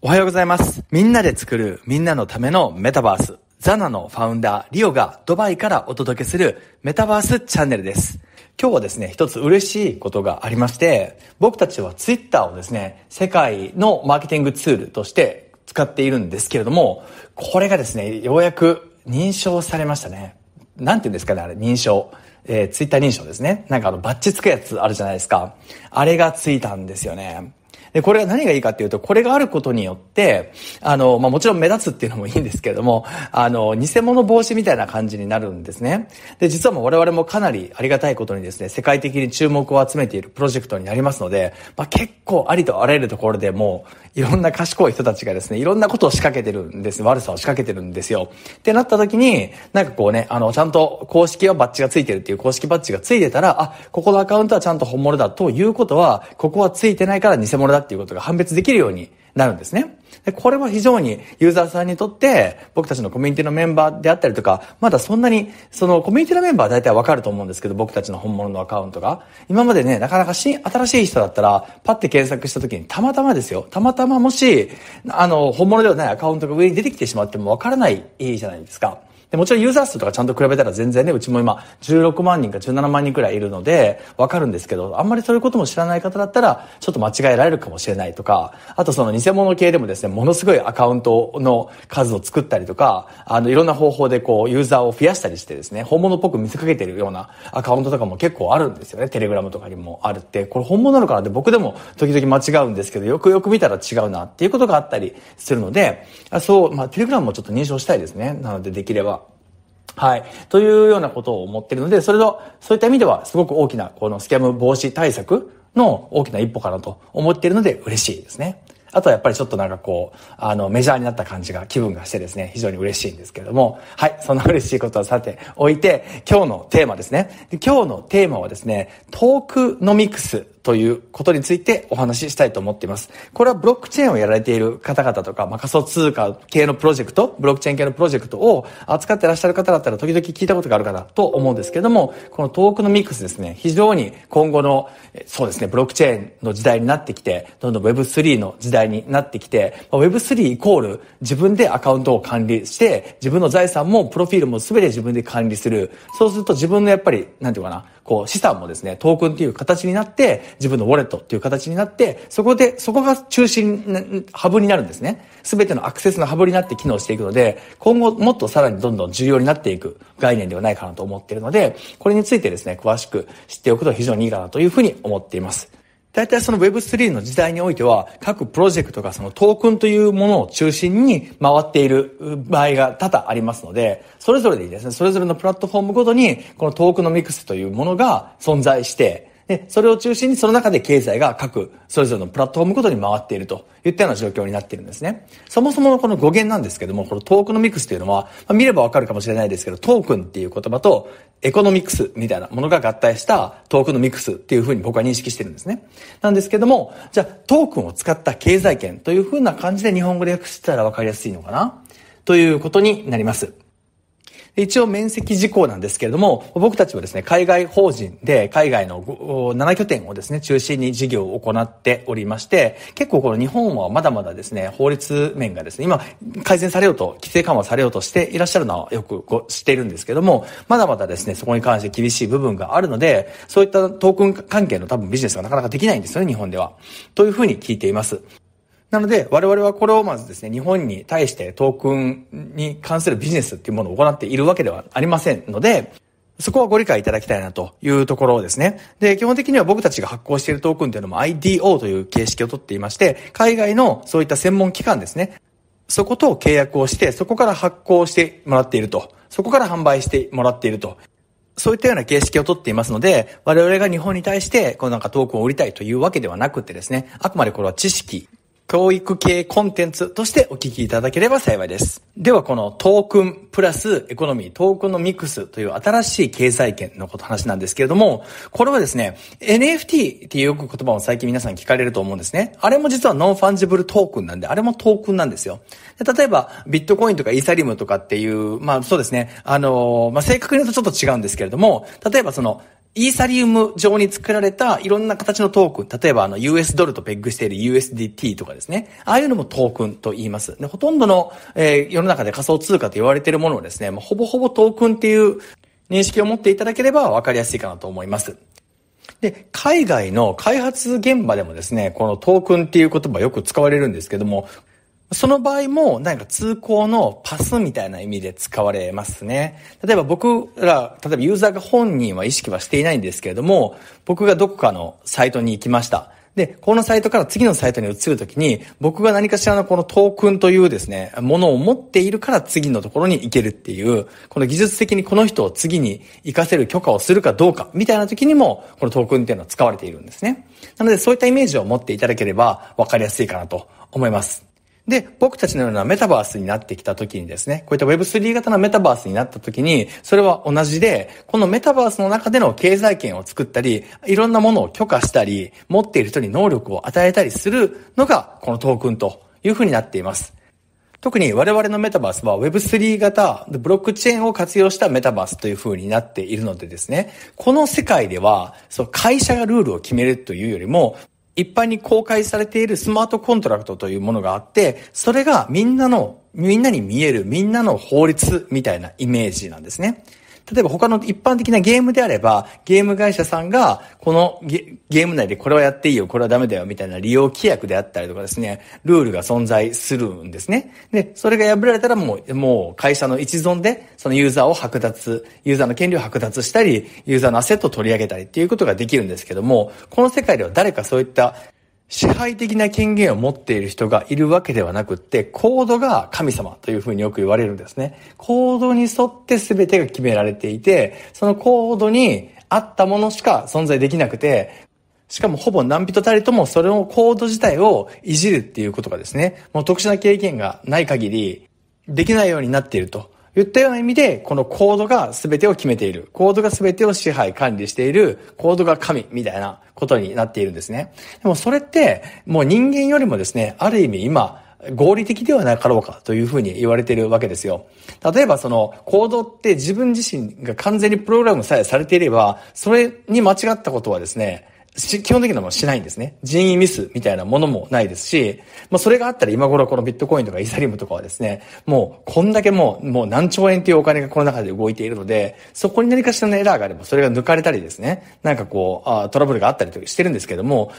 おはようございます。みんなで作るみんなのためのメタバース。ザナのファウンダー、リオがドバイからお届けするメタバースチャンネルです。今日はですね、一つ嬉しいことがありまして、僕たちはツイッターをですね、世界のマーケティングツールとして使っているんですけれども、これがですね、ようやく認証されましたね。なんて言うんですかね、あれ、認証。えー、ツイッター認証ですね。なんかあの、バッチつくやつあるじゃないですか。あれがついたんですよね。で、これが何がいいかっていうと、これがあることによって、あの、まあ、もちろん目立つっていうのもいいんですけれども、あの、偽物防止みたいな感じになるんですね。で、実はもう我々もかなりありがたいことにですね、世界的に注目を集めているプロジェクトになりますので、まあ、結構ありとあらゆるところでもう、いろんな賢い人たちがですね、いろんなことを仕掛けてるんですね、悪さを仕掛けてるんですよ。ってなった時に、なんかこうね、あの、ちゃんと公式はバッジがついてるっていう公式バッジがついてたら、あ、ここのアカウントはちゃんと本物だということは、ここはついてないから偽物だだっていうことが判別できるようになるんですね。でこれは非常にユーザーさんにとって僕たちのコミュニティのメンバーであったりとか、まだそんなに、そのコミュニティのメンバーは大体わかると思うんですけど、僕たちの本物のアカウントが。今までね、なかなか新、新しい人だったら、パッて検索した時にたまたまですよ。たまたまもし、あの、本物ではないアカウントが上に出てきてしまってもわからないじゃないですか。で、もちろんユーザー数とかちゃんと比べたら全然ね、うちも今16万人か17万人くらいいるので、わかるんですけど、あんまりそういうことも知らない方だったら、ちょっと間違えられるかもしれないとか、あとその偽物系でもですね、ものすごいアカウントの数を作ったりとか、あの、いろんな方法でこう、ユーザーを増やしたりしてですね、本物っぽく見せかけてるようなアカウントとかも結構あるんですよね。テレグラムとかにもあるって、これ本物なのかなって僕でも時々間違うんですけど、よくよく見たら違うなっていうことがあったりするので、そう、まあ、テレグラムもちょっと認証したいですね。なのでできればはい。というようなことを思ってるので、それと、そういった意味では、すごく大きな、このスキャム防止対策の大きな一歩かなと思っているので、嬉しいですね。あとはやっぱりちょっとなんかこう、あの、メジャーになった感じが、気分がしてですね、非常に嬉しいんですけれども、はい、そんな嬉しいことはさておいて、今日のテーマですね。今日のテーマはですね、トークノミクスということについてお話ししたいと思っています。これはブロックチェーンをやられている方々とか、まあ、仮想通貨系のプロジェクト、ブロックチェーン系のプロジェクトを扱ってらっしゃる方だったら時々聞いたことがあるかなと思うんですけども、このトークのミックスですね、非常に今後の、そうですね、ブロックチェーンの時代になってきて、どんどん Web3 の時代になってきて、まあ、Web3 イコール自分でアカウントを管理して、自分の財産もプロフィールも全て自分で管理する。そうすると自分のやっぱり、なんていうかな、こう資産もですね、トークンっていう形になって、自分のウォレットっていう形になって、そこで、そこが中心、ハブになるんですね。すべてのアクセスのハブになって機能していくので、今後もっとさらにどんどん重要になっていく概念ではないかなと思っているので、これについてですね、詳しく知っておくと非常にいいかなというふうに思っています。大体その Web3 の時代においては、各プロジェクトがそのトークンというものを中心に回っている場合が多々ありますので、それぞれでいいですね。それぞれのプラットフォームごとに、このトークのミクスというものが存在して、で、それを中心にその中で経済が各、それぞれのプラットフォームごとに回っているといったような状況になっているんですね。そもそものこの語源なんですけども、このトークノミクスというのは、まあ、見ればわかるかもしれないですけど、トークンっていう言葉とエコノミクスみたいなものが合体したトークノミクスっていうふうに僕は認識してるんですね。なんですけども、じゃあトークンを使った経済圏というふうな感じで日本語で訳したらわかりやすいのかなということになります。一応面積事項なんですけれども、僕たちはですね、海外法人で海外の7拠点をですね、中心に事業を行っておりまして、結構この日本はまだまだですね、法律面がですね、今改善されようと、規制緩和されようとしていらっしゃるのはよく知っているんですけども、まだまだですね、そこに関して厳しい部分があるので、そういったトークン関係の多分ビジネスがなかなかできないんですよね、日本では。というふうに聞いています。なので、我々はこれをまずですね、日本に対してトークンに関するビジネスっていうものを行っているわけではありませんので、そこはご理解いただきたいなというところですね。で、基本的には僕たちが発行しているトークンというのも IDO という形式をとっていまして、海外のそういった専門機関ですね。そこと契約をして、そこから発行してもらっていると。そこから販売してもらっていると。そういったような形式をとっていますので、我々が日本に対して、こうなんかトークンを売りたいというわけではなくてですね、あくまでこれは知識教育系コンテンツとしてお聞きいただければ幸いです。ではこのトークンプラスエコノミー、トークンのミックスという新しい経済圏のこと話なんですけれども、これはですね、NFT っていうよく言葉を最近皆さん聞かれると思うんですね。あれも実はノンファンジブルトークンなんで、あれもトークンなんですよ。で例えば、ビットコインとかイーサリムとかっていう、まあそうですね、あのー、まあ正確に言うとちょっと違うんですけれども、例えばその、イーサリウム上に作られたいろんな形のトークン、例えばあの US ドルとペッグしている USDT とかですね、ああいうのもトークンと言います。で、ほとんどの、えー、世の中で仮想通貨と言われているものをですね、まあ、ほぼほぼトークンっていう認識を持っていただければわかりやすいかなと思います。で、海外の開発現場でもですね、このトークンっていう言葉よく使われるんですけども、その場合も、なんか通行のパスみたいな意味で使われますね。例えば僕ら、例えばユーザーが本人は意識はしていないんですけれども、僕がどこかのサイトに行きました。で、このサイトから次のサイトに移るときに、僕が何かしらのこのトークンというですね、ものを持っているから次のところに行けるっていう、この技術的にこの人を次に行かせる許可をするかどうか、みたいなときにも、このトークンっていうのは使われているんですね。なのでそういったイメージを持っていただければ分かりやすいかなと思います。で、僕たちのようなメタバースになってきた時にですね、こういった Web3 型のメタバースになった時に、それは同じで、このメタバースの中での経済圏を作ったり、いろんなものを許可したり、持っている人に能力を与えたりするのが、このトークンというふうになっています。特に我々のメタバースは Web3 型、ブロックチェーンを活用したメタバースという風になっているのでですね、この世界では、そう、会社がルールを決めるというよりも、一般に公開されているスマートコントラクトというものがあって、それがみんなの、みんなに見えるみんなの法律みたいなイメージなんですね。例えば他の一般的なゲームであれば、ゲーム会社さんが、このゲーム内でこれはやっていいよ、これはダメだよ、みたいな利用規約であったりとかですね、ルールが存在するんですね。で、それが破られたらもう、もう会社の一存で、そのユーザーを剥奪、ユーザーの権利を剥奪したり、ユーザーのアセットを取り上げたりっていうことができるんですけども、この世界では誰かそういった支配的な権限を持っている人がいるわけではなくって、コードが神様というふうによく言われるんですね。コードに沿って全てが決められていて、そのコードに合ったものしか存在できなくて、しかもほぼ何人たりともそれのコード自体をいじるっていうことがですね、もう特殊な経験がない限りできないようになっていると。言ったような意味で、このコードが全てを決めている。コードが全てを支配、管理している。コードが神みたいなことになっているんですね。でもそれって、もう人間よりもですね、ある意味今、合理的ではなかろうかというふうに言われているわけですよ。例えばその行動って自分自身が完全にプログラムさえされていれば、それに間違ったことはですね、基本的なものはしないんですね。人員ミスみたいなものもないですし、まあそれがあったら今頃このビットコインとかイーサリウムとかはですね、もうこんだけもう、もう何兆円というお金がこの中で動いているので、そこに何かしらのエラーがあればそれが抜かれたりですね、なんかこう、あトラブルがあったりとかしてるんですけども、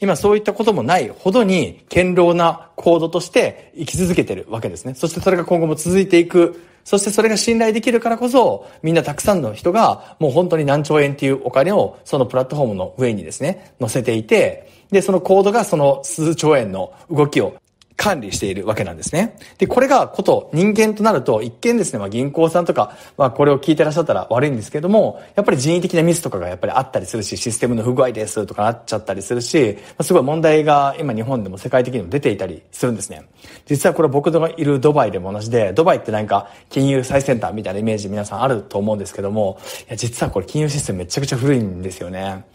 今そういったこともないほどに堅牢な行動として生き続けてるわけですね。そしてそれが今後も続いていく。そしてそれが信頼できるからこそ、みんなたくさんの人がもう本当に何兆円っていうお金をそのプラットフォームの上にですね、乗せていて、で、そのコードがその数兆円の動きを管理しているわけなんですね。で、これがこと人間となると、一見ですね、まあ、銀行さんとか、まあ、これを聞いてらっしゃったら悪いんですけども、やっぱり人為的なミスとかがやっぱりあったりするし、システムの不具合ですとかなっちゃったりするし、まあ、すごい問題が今日本でも世界的にも出ていたりするんですね。実はこれ僕のいるドバイでも同じで、ドバイってなんか金融最先端みたいなイメージ皆さんあると思うんですけども、いや、実はこれ金融システムめちゃくちゃ古いんですよね。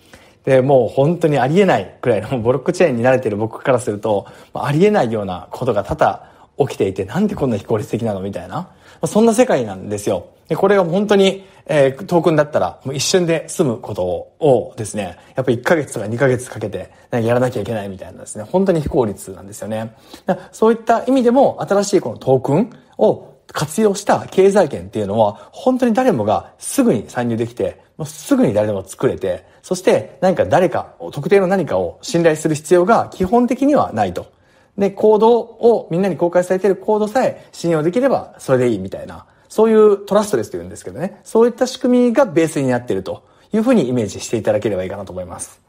で、もう本当にありえないくらいのブロックチェーンに慣れてる僕からすると、ありえないようなことが多々起きていて、なんでこんな非効率的なのみたいな。そんな世界なんですよ。で、これが本当に、えー、トークンだったら、もう一瞬で済むことをですね、やっぱ1ヶ月とか2ヶ月かけて、やらなきゃいけないみたいなですね、本当に非効率なんですよね。そういった意味でも、新しいこのトークンを活用した経済圏っていうのは、本当に誰もがすぐに参入できて、すぐに誰でも作れて、そして何か誰か、特定の何かを信頼する必要が基本的にはないと。で、行動をみんなに公開されている行動さえ信用できればそれでいいみたいな。そういうトラストレスというんですけどね。そういった仕組みがベースになっているというふうにイメージしていただければいいかなと思います。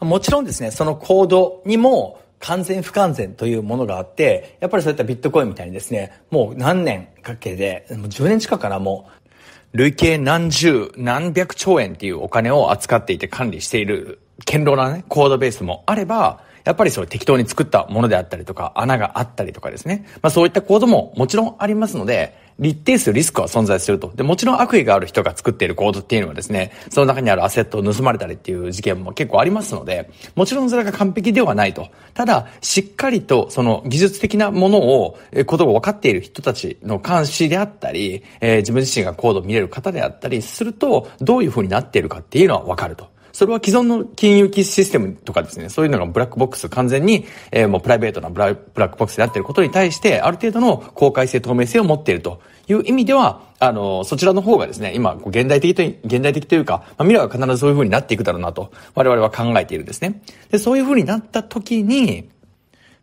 もちろんですね、その行動にも完全不完全というものがあって、やっぱりそういったビットコインみたいにですね、もう何年かけて、もう10年近くからもう、累計何十、何百兆円っていうお金を扱っていて管理している、堅牢なね、コードベースもあれば、やっぱりそう適当に作ったものであったりとか、穴があったりとかですね。まあそういったコードももちろんありますので、一定数リスクは存在すると。で、もちろん悪意がある人が作っているコードっていうのはですね、その中にあるアセットを盗まれたりっていう事件も結構ありますので、もちろんそれが完璧ではないと。ただ、しっかりとその技術的なものを、え、ことを分かっている人たちの監視であったり、えー、自分自身がコードを見れる方であったりすると、どういう風になっているかっていうのは分かると。それは既存の金融機システムとかですね、そういうのがブラックボックス、完全に、えー、もうプライベートなブラックボックスであっていることに対して、ある程度の公開性、透明性を持っているという意味では、あの、そちらの方がですね、今、現代的と、現代的というか、まあ、未来は必ずそういう風になっていくだろうなと、我々は考えているんですね。で、そういう風になった時に、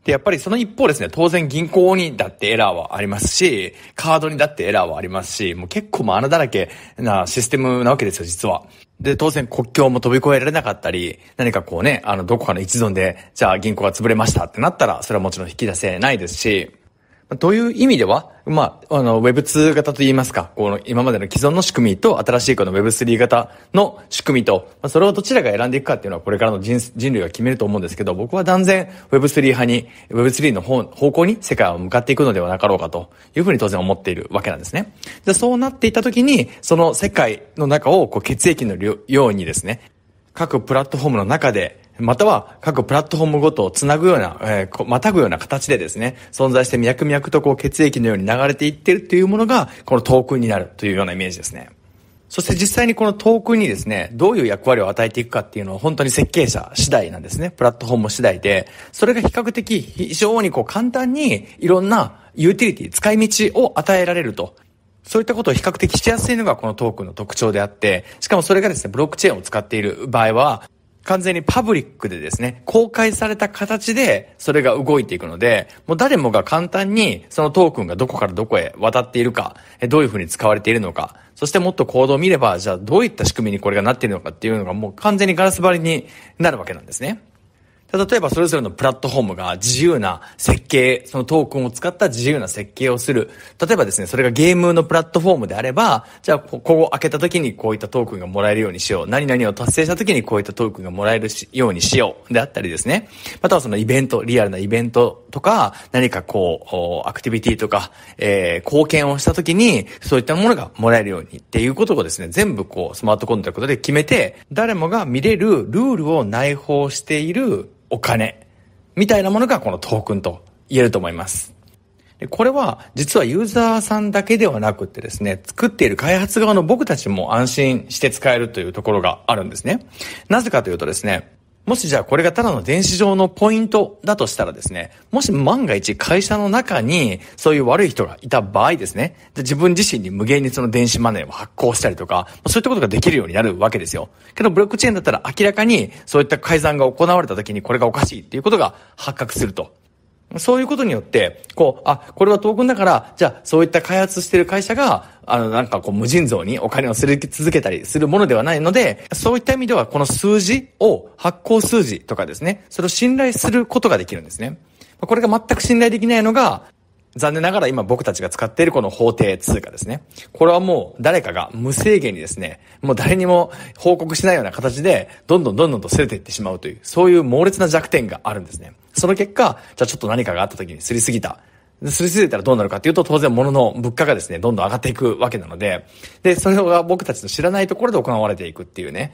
で、やっぱりその一方ですね、当然銀行にだってエラーはありますし、カードにだってエラーはありますし、もう結構穴だらけなシステムなわけですよ、実は。で、当然国境も飛び越えられなかったり、何かこうね、あの、どこかの一存で、じゃあ銀行が潰れましたってなったら、それはもちろん引き出せないですし、という意味では、まあ、あの、Web2 型といいますか、この今までの既存の仕組みと新しいこの Web3 型の仕組みと、まあ、それをどちらが選んでいくかっていうのはこれからの人類が決めると思うんですけど、僕は断然 Web3 派に、Web3 の方方向に世界を向かっていくのではなかろうかというふうに当然思っているわけなんですね。で、そうなっていた時に、その世界の中をこう血液のようにですね、各プラットフォームの中でまたは各プラットフォームごとをつなぐような、えー、またぐような形でですね、存在して脈々とこう血液のように流れていってるっていうものが、このトークンになるというようなイメージですね。そして実際にこのトークンにですね、どういう役割を与えていくかっていうのは本当に設計者次第なんですね。プラットフォーム次第で、それが比較的非常にこう簡単にいろんなユーティリティ、使い道を与えられるとそういったことを比較的しやすいのがこのトークンの特徴であって、しかもそれがですね、ブロックチェーンを使っている場合は、完全にパブリックでですね、公開された形でそれが動いていくので、もう誰もが簡単にそのトークンがどこからどこへ渡っているか、どういうふうに使われているのか、そしてもっと行動を見れば、じゃあどういった仕組みにこれがなっているのかっていうのがもう完全にガラス張りになるわけなんですね。例えばそれぞれのプラットフォームが自由な設計、そのトークンを使った自由な設計をする。例えばですね、それがゲームのプラットフォームであれば、じゃあ、ここを開けた時にこういったトークンがもらえるようにしよう。何々を達成した時にこういったトークンがもらえるようにしよう。であったりですね。またはそのイベント、リアルなイベントとか、何かこう、アクティビティとか、えー、貢献をした時に、そういったものがもらえるようにっていうことをですね、全部こう、スマートコントラクトで決めて、誰もが見れるルールを内包しているお金、みたいなものがこのトークンと言えると思います。でこれは実はユーザーさんだけではなくてですね、作っている開発側の僕たちも安心して使えるというところがあるんですね。なぜかというとですね、もしじゃあこれがただの電子上のポイントだとしたらですね、もし万が一会社の中にそういう悪い人がいた場合ですね、自分自身に無限にその電子マネーを発行したりとか、そういったことができるようになるわけですよ。けどブロックチェーンだったら明らかにそういった改ざんが行われた時にこれがおかしいっていうことが発覚すると。そういうことによって、こう、あ、これはトークンだから、じゃあ、そういった開発してる会社が、あの、なんかこう、無尽蔵にお金をすり続けたりするものではないので、そういった意味では、この数字を、発行数字とかですね、それを信頼することができるんですね。これが全く信頼できないのが、残念ながら今僕たちが使っているこの法定通貨ですね。これはもう誰かが無制限にですね、もう誰にも報告しないような形で、どんどんどんどんと捨れていってしまうという、そういう猛烈な弱点があるんですね。その結果、じゃあちょっと何かがあった時にすりすぎた。すりすぎたらどうなるかっていうと、当然物の物価がですね、どんどん上がっていくわけなので、で、それが僕たちの知らないところで行われていくっていうね。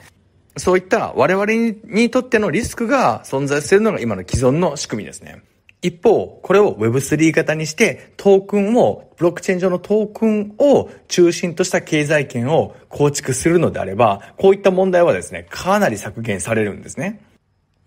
そういった我々にとってのリスクが存在するのが今の既存の仕組みですね。一方、これを Web3 型にして、トークンを、ブロックチェーン上のトークンを中心とした経済圏を構築するのであれば、こういった問題はですね、かなり削減されるんですね。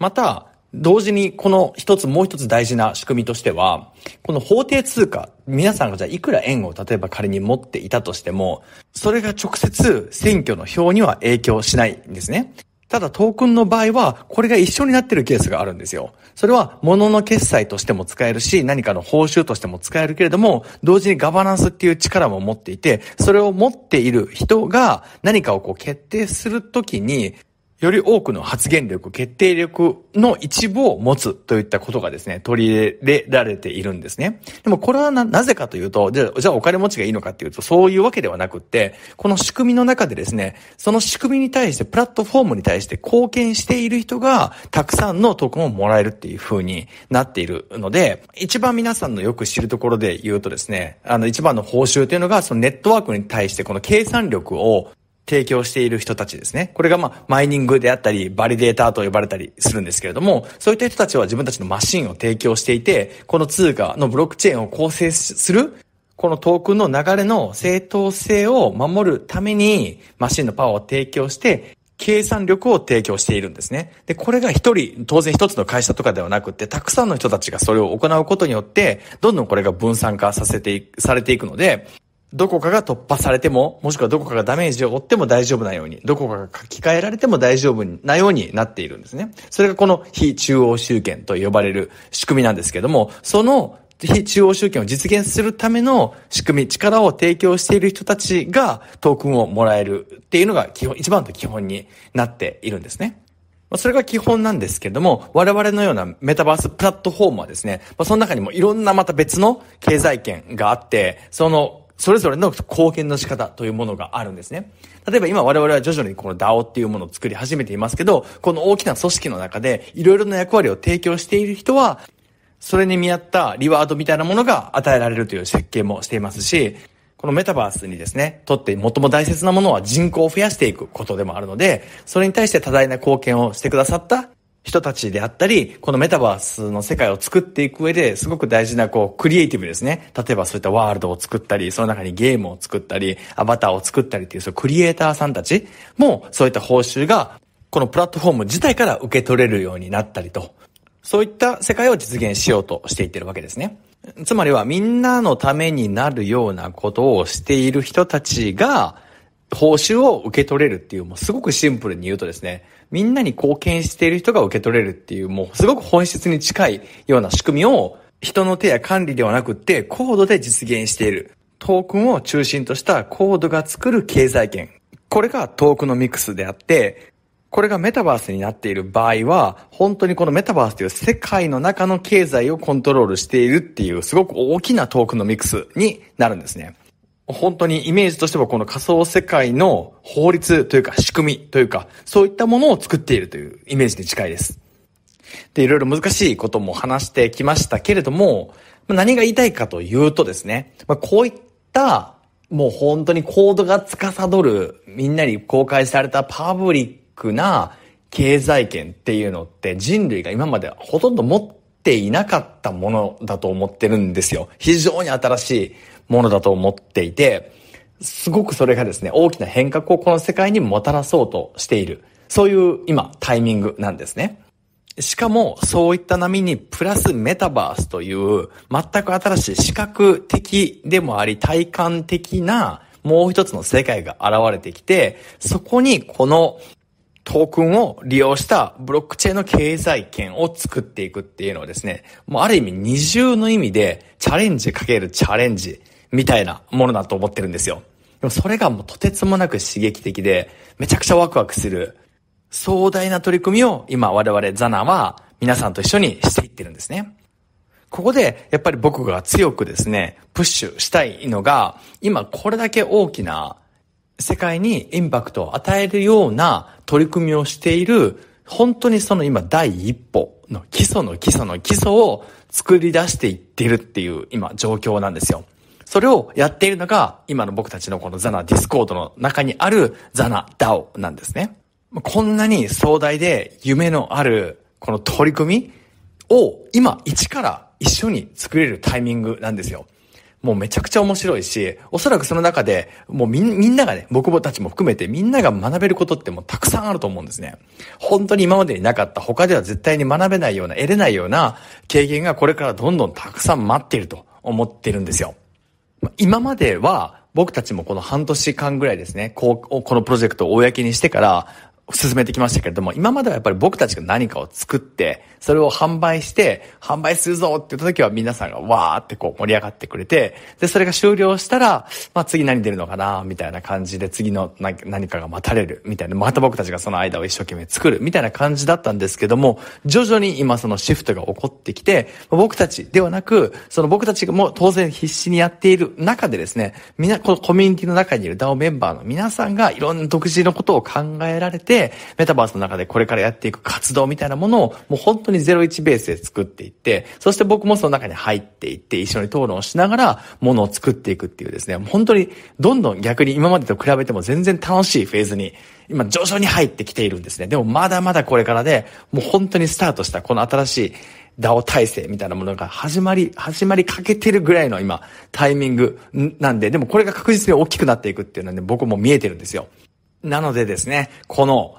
また、同時に、この一つもう一つ大事な仕組みとしては、この法定通貨、皆さんがじゃあいくら円を例えば仮に持っていたとしても、それが直接選挙の票には影響しないんですね。ただトークンの場合は、これが一緒になってるケースがあるんですよ。それは、物の決済としても使えるし、何かの報酬としても使えるけれども、同時にガバナンスっていう力も持っていて、それを持っている人が何かをこう決定するときに、より多くの発言力、決定力の一部を持つといったことがですね、取り入れられているんですね。でもこれはな、なぜかというと、じゃあ、じゃあお金持ちがいいのかっていうと、そういうわけではなくって、この仕組みの中でですね、その仕組みに対して、プラットフォームに対して貢献している人が、たくさんのトークをもらえるっていう風になっているので、一番皆さんのよく知るところで言うとですね、あの一番の報酬というのが、そのネットワークに対してこの計算力を提供している人たちですね。これがまあ、マイニングであったり、バリデーターと呼ばれたりするんですけれども、そういった人たちは自分たちのマシンを提供していて、この通貨のブロックチェーンを構成する、このトークンの流れの正当性を守るために、マシンのパワーを提供して、計算力を提供しているんですね。で、これが一人、当然一つの会社とかではなくて、たくさんの人たちがそれを行うことによって、どんどんこれが分散化させて、されていくので、どこかが突破されても、もしくはどこかがダメージを負っても大丈夫なように、どこかが書き換えられても大丈夫なようになっているんですね。それがこの非中央集権と呼ばれる仕組みなんですけども、その非中央集権を実現するための仕組み、力を提供している人たちがトークンをもらえるっていうのが基本、一番の基本になっているんですね。それが基本なんですけれども、我々のようなメタバースプラットフォームはですね、その中にもいろんなまた別の経済圏があって、そのそれぞれの貢献の仕方というものがあるんですね。例えば今我々は徐々にこの DAO っていうものを作り始めていますけど、この大きな組織の中でいろいろな役割を提供している人は、それに見合ったリワードみたいなものが与えられるという設計もしていますし、このメタバースにですね、とって最も大切なものは人口を増やしていくことでもあるので、それに対して多大な貢献をしてくださった人たちであったり、このメタバースの世界を作っていく上ですごく大事なこうクリエイティブですね。例えばそういったワールドを作ったり、その中にゲームを作ったり、アバターを作ったりっていうそうクリエイターさんたちもそういった報酬がこのプラットフォーム自体から受け取れるようになったりと、そういった世界を実現しようとしていってるわけですね。つまりはみんなのためになるようなことをしている人たちが、報酬を受け取れるっていう、もうすごくシンプルに言うとですね、みんなに貢献している人が受け取れるっていう、もうすごく本質に近いような仕組みを、人の手や管理ではなくって、コードで実現している。トークンを中心としたコードが作る経済圏。これがトークのミックスであって、これがメタバースになっている場合は、本当にこのメタバースという世界の中の経済をコントロールしているっていう、すごく大きなトークのミックスになるんですね。本当にイメージとしてはこの仮想世界の法律というか仕組みというか、そういったものを作っているというイメージに近いです。で、いろいろ難しいことも話してきましたけれども、何が言いたいかというとですね、まあ、こういった、もう本当にコードが司る、みんなに公開されたパブリックな経済圏っていうのって人類が今までほとんど持っていなかったものだと思ってるんですよ。非常に新しい。ものだと思っていて、すごくそれがですね、大きな変革をこの世界にもたらそうとしている。そういう今、タイミングなんですね。しかも、そういった波にプラスメタバースという、全く新しい視覚的でもあり、体感的な、もう一つの世界が現れてきて、そこにこのトークンを利用したブロックチェーンの経済圏を作っていくっていうのはですね、もうある意味二重の意味でチャレンジかけるチャレンジみたいなものだと思ってるんですよ。でもそれがもうとてつもなく刺激的で、めちゃくちゃワクワクする、壮大な取り組みを今我々ザナは皆さんと一緒にしていってるんですね。ここでやっぱり僕が強くですね、プッシュしたいのが、今これだけ大きな世界にインパクトを与えるような取り組みをしている、本当にその今第一歩の基礎の基礎の基礎を作り出していってるっていう今状況なんですよ。それをやっているのが、今の僕たちのこのザナディスコードの中にあるザナダオなんですね。こんなに壮大で夢のあるこの取り組みを今一から一緒に作れるタイミングなんですよ。もうめちゃくちゃ面白いし、おそらくその中で、もうみんながね、僕たちも含めてみんなが学べることってもうたくさんあると思うんですね。本当に今までになかった他では絶対に学べないような、得れないような経験がこれからどんどんたくさん待っていると思ってるんですよ。今までは僕たちもこの半年間ぐらいですね、こう、このプロジェクトを公にしてから、進めてきましたけれども、今まではやっぱり僕たちが何かを作って、それを販売して、販売するぞって言った時は皆さんがわーってこう盛り上がってくれて、で、それが終了したら、まあ次何出るのかなみたいな感じで次の何かが待たれるみたいな、また僕たちがその間を一生懸命作るみたいな感じだったんですけども、徐々に今そのシフトが起こってきて、僕たちではなく、その僕たちも当然必死にやっている中でですね、みんな、このコミュニティの中にいる DAO メンバーの皆さんがいろんな独自のことを考えられて、、メタバースの中でこれからやっていく活動みたいなものを、もう本当に01ベースで作っていって、そして僕もその中に入っていって、一緒に討論しながら、ものを作っていくっていうですね、本当に、どんどん逆に今までと比べても全然楽しいフェーズに、今、徐々に入ってきているんですね。でも、まだまだこれからで、もう本当にスタートした、この新しい、DAO 体制みたいなものが始まり、始まりかけてるぐらいの今、タイミングなんで、でもこれが確実に大きくなっていくっていうのはね、僕も見えてるんですよ。なのでですね、この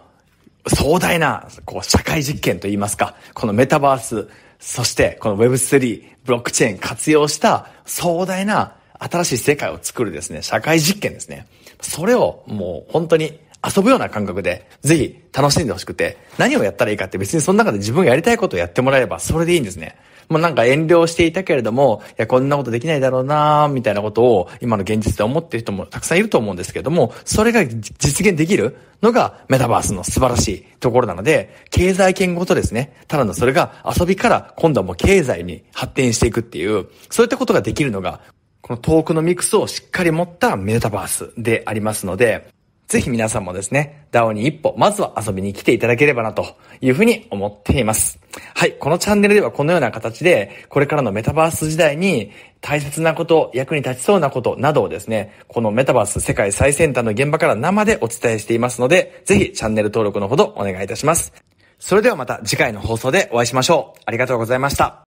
壮大な、こう、社会実験といいますか、このメタバース、そしてこの Web3、ブロックチェーン活用した壮大な新しい世界を作るですね、社会実験ですね。それをもう本当に遊ぶような感覚で、ぜひ楽しんでほしくて、何をやったらいいかって別にその中で自分がやりたいことをやってもらえればそれでいいんですね。もうなんか遠慮していたけれども、いや、こんなことできないだろうなみたいなことを、今の現実で思ってる人もたくさんいると思うんですけども、それが実現できるのがメタバースの素晴らしいところなので、経済圏ごとですね、ただのそれが遊びから今度はもう経済に発展していくっていう、そういったことができるのが、このトークのミックスをしっかり持ったメタバースでありますので、ぜひ皆さんもですね、DAO に一歩、まずは遊びに来ていただければなというふうに思っています。はい、このチャンネルではこのような形で、これからのメタバース時代に大切なこと、役に立ちそうなことなどをですね、このメタバース世界最先端の現場から生でお伝えしていますので、ぜひチャンネル登録のほどお願いいたします。それではまた次回の放送でお会いしましょう。ありがとうございました。